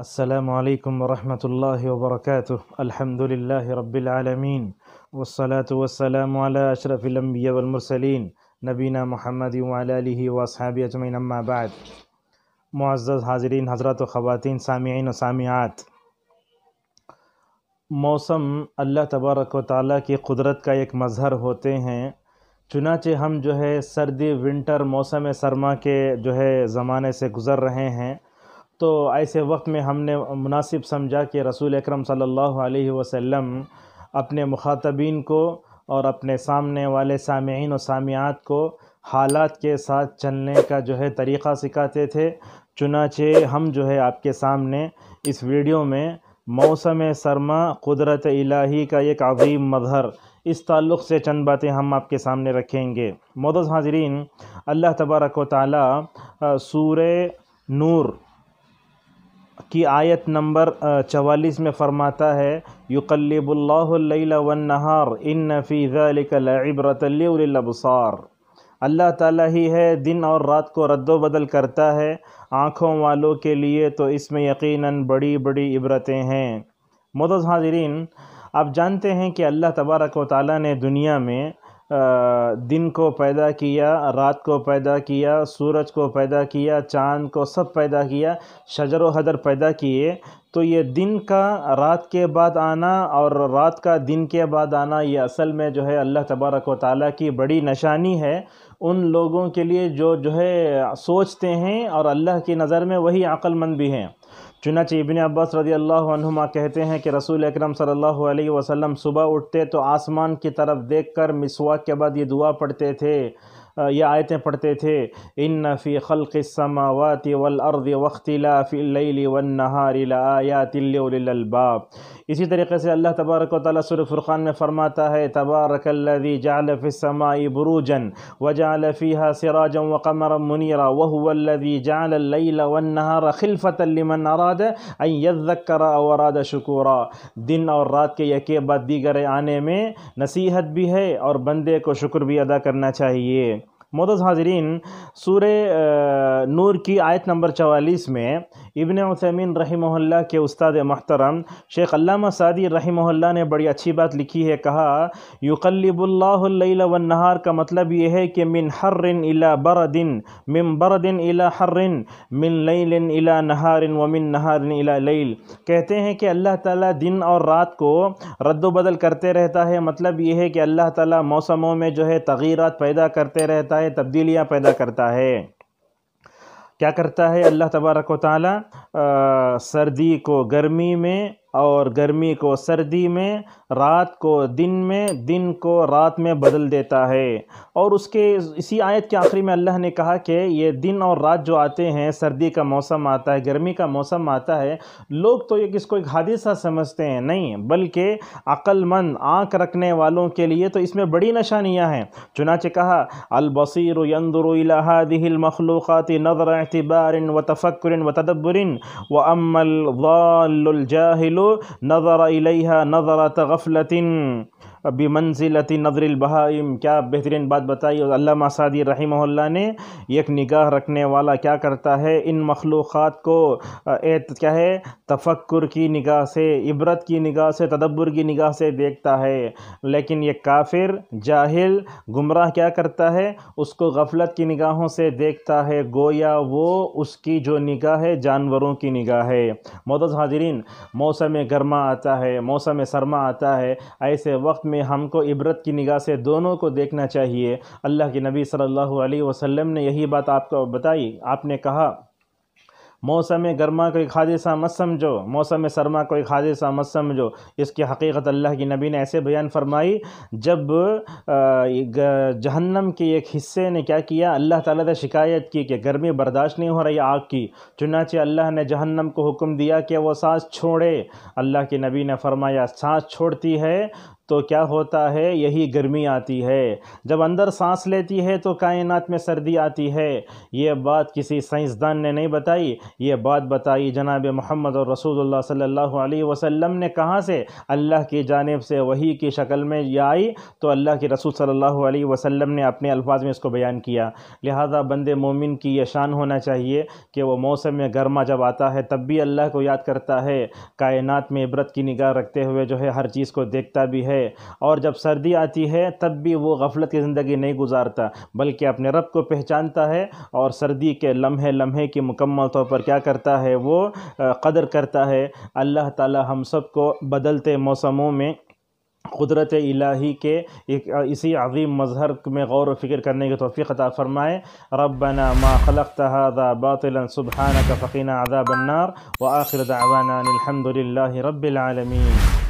السلام علیکم ورحمۃ اللہ وبرکاتہ الحمد للہ رب العالمین والصلاة والسلام علی اشرف الانبیاء والمرسلین نبینا محمد علیہ اما بعد معزز حاضرین حضرات و خواتین سامعین و سامعات موسم اللہ تبارک و تعالیٰ کی قدرت کا ایک مظہر ہوتے ہیں چنانچہ ہم جو ہے سردی ونٹر موسم سرما کے جو ہے زمانے سے گزر رہے ہیں تو ایسے وقت میں ہم نے مناسب سمجھا کہ رسول اکرم صلی اللہ علیہ وسلم اپنے مخاطبین کو اور اپنے سامنے والے سامعین و سامعات کو حالات کے ساتھ چلنے کا جو ہے طریقہ سکھاتے تھے چنانچہ ہم جو ہے آپ کے سامنے اس ویڈیو میں موسم سرما قدرت الہی کا ایک عظیم مظہر اس تعلق سے چند باتیں ہم آپ کے سامنے رکھیں گے مودز حاضرین اللہ تبارک و تعالی سورہ نور کی آیت نمبر چوالیس میں فرماتا ہے یقلب اللہ اللیل والنہار ان فی لعبرت عبرۃ الابصار اللہ تعالیٰ ہی ہے دن اور رات کو رد و بدل کرتا ہے آنکھوں والوں کے لیے تو اس میں یقیناً بڑی بڑی عبرتیں ہیں مدز حاضرین آپ جانتے ہیں کہ اللہ تبارک و تعالیٰ نے دنیا میں دن کو پیدا کیا رات کو پیدا کیا سورج کو پیدا کیا چاند کو سب پیدا کیا شجر و حدر پیدا کیے تو یہ دن کا رات کے بعد آنا اور رات کا دن کے بعد آنا یہ اصل میں جو ہے اللہ تبارک و تعالیٰ کی بڑی نشانی ہے ان لوگوں کے لیے جو جو ہے سوچتے ہیں اور اللہ کی نظر میں وہی عقل مند بھی ہیں چنانچہ ابن عباس رضی اللہ عنہما کہتے ہیں کہ رسول اکرم صلی اللہ علیہ وسلم صبح اٹھتے تو آسمان کی طرف دیکھ کر مسواک کے بعد یہ دعا پڑھتے تھے یہ آیتیں پڑھتے تھے ان فی خلق السماوات والارض واختلاف اللیل والنہار لآیات ونحا اسی طریقے سے اللہ تبارک و تعالیٰ سور فرقان میں فرماتا ہے تبارک اللذی جعل فی السمائی بروجا وجعل فیہا سراجا وقمرا منیرا وہو اللذی جعل اللیل والنہار خلفتا لمن اراد ان یذکر او اراد شکورا دن اور رات کے یکے بعد دیگر آنے میں نصیحت بھی ہے اور بندے کو شکر بھی ادا کرنا چاہیے مود حاضرین سورہ نور کی آیت نمبر چوالیس میں ابن عثیمین رحمہ اللہ کے استاد محترم شیخ علامہ سعدی رحمہ اللہ نے بڑی اچھی بات لکھی ہے کہا یقلب اللہ اللیل والنہار کا مطلب یہ ہے کہ من حر الى برد من برد الى حر من لیل الى نہار ومن نہار الی لیل کہتے ہیں کہ اللہ تعالیٰ دن اور رات کو رد و بدل کرتے رہتا ہے مطلب یہ ہے کہ اللہ تعالیٰ موسموں میں جو ہے تغیرات پیدا کرتے رہتا ہے ہے تبدیلیاں پیدا کرتا ہے کیا کرتا ہے اللہ تبارک و تعالی سردی کو گرمی میں اور گرمی کو سردی میں رات کو دن میں دن کو رات میں بدل دیتا ہے اور اس کے اسی آیت کے آخری میں اللہ نے کہا کہ یہ دن اور رات جو آتے ہیں سردی کا موسم آتا ہے گرمی کا موسم آتا ہے لوگ تو یہ کس کو ایک حادثہ سمجھتے ہیں نہیں بلکہ عقل مند آنکھ رکھنے والوں کے لیے تو اس میں بڑی نشانیاں ہیں چنانچہ کہا البصیر ينظر الى هذه المخلوقات نظر اعتبار و وتدبر و تدبرین و نظر اليها نظر تغفر غفلة ابھی نظر البہائم کیا بہترین بات بتائی علامہ سعدی رحمہ اللہ نے ایک نگاہ رکھنے والا کیا کرتا ہے ان مخلوقات کو کیا ہے تفکر کی نگاہ سے عبرت کی نگاہ سے تدبر کی نگاہ سے دیکھتا ہے لیکن یہ کافر جاہل گمراہ کیا کرتا ہے اس کو غفلت کی نگاہوں سے دیکھتا ہے گویا وہ اس کی جو نگاہ ہے جانوروں کی نگاہ ہے مدض حاضرین موسم گرما آتا ہے موسم سرما آتا ہے ایسے وقت میں میں ہم کو عبرت کی نگاہ سے دونوں کو دیکھنا چاہیے اللہ کے نبی صلی اللہ علیہ وسلم نے یہی بات آپ کو بتائی آپ نے کہا موسم گرما کوئی خادثہ مت سمجھو موسم سرما کوئی حادثہ مت سمجھو اس کی حقیقت اللہ کی نبی نے ایسے بیان فرمائی جب جہنم کے ایک حصے نے کیا کیا اللہ تعالیٰ نے شکایت کی کہ گرمی برداشت نہیں ہو رہی آگ کی چنانچہ اللہ نے جہنم کو حکم دیا کہ وہ سانس چھوڑے اللہ کے نبی نے فرمایا سانس چھوڑتی ہے تو کیا ہوتا ہے یہی گرمی آتی ہے جب اندر سانس لیتی ہے تو کائنات میں سردی آتی ہے یہ بات کسی سائنسدان نے نہیں بتائی یہ بات بتائی جناب محمد اور رسول اللہ صلی اللہ علیہ وسلم نے کہاں سے اللہ کی جانب سے وہی کی شکل میں یہ آئی تو اللہ کی رسول صلی اللہ علیہ وسلم نے اپنے الفاظ میں اس کو بیان کیا لہذا بند مومن کی یہ شان ہونا چاہیے کہ وہ موسم میں گرما جب آتا ہے تب بھی اللہ کو یاد کرتا ہے کائنات میں عبرت کی نگاہ رکھتے ہوئے جو ہے ہر چیز کو دیکھتا بھی ہے اور جب سردی آتی ہے تب بھی وہ غفلت کی زندگی نہیں گزارتا بلکہ اپنے رب کو پہچانتا ہے اور سردی کے لمحے لمحے کی مکمل طور پر کیا کرتا ہے وہ قدر کرتا ہے اللہ تعالی ہم سب کو بدلتے موسموں میں قدرت الہی کے اسی عظیم مظہر میں غور و فکر کرنے کی توفیق عطا فرمائے ربنا ما خلقت هذا باطلا سبحانك عذاب النار خلقان دعوانا ان الحمد للہ رب العالمین